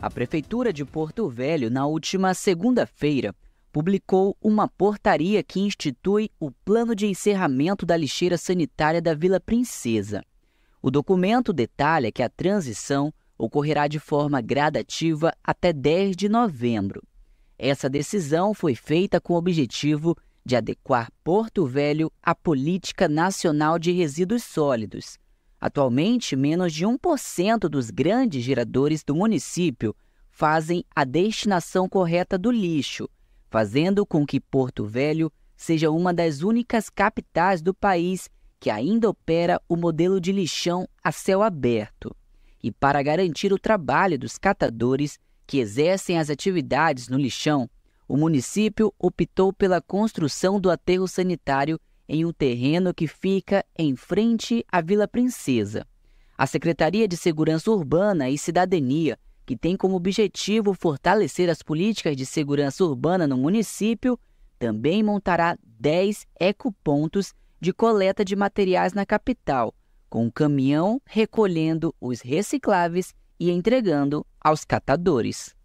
A Prefeitura de Porto Velho, na última segunda-feira, publicou uma portaria que institui o plano de encerramento da lixeira sanitária da Vila Princesa. O documento detalha que a transição ocorrerá de forma gradativa até 10 de novembro. Essa decisão foi feita com o objetivo de adequar Porto Velho à Política Nacional de Resíduos Sólidos, Atualmente, menos de 1% dos grandes geradores do município fazem a destinação correta do lixo, fazendo com que Porto Velho seja uma das únicas capitais do país que ainda opera o modelo de lixão a céu aberto. E para garantir o trabalho dos catadores que exercem as atividades no lixão, o município optou pela construção do aterro sanitário em um terreno que fica em frente à Vila Princesa. A Secretaria de Segurança Urbana e Cidadania, que tem como objetivo fortalecer as políticas de segurança urbana no município, também montará 10 ecopontos de coleta de materiais na capital, com o um caminhão recolhendo os recicláveis e entregando aos catadores.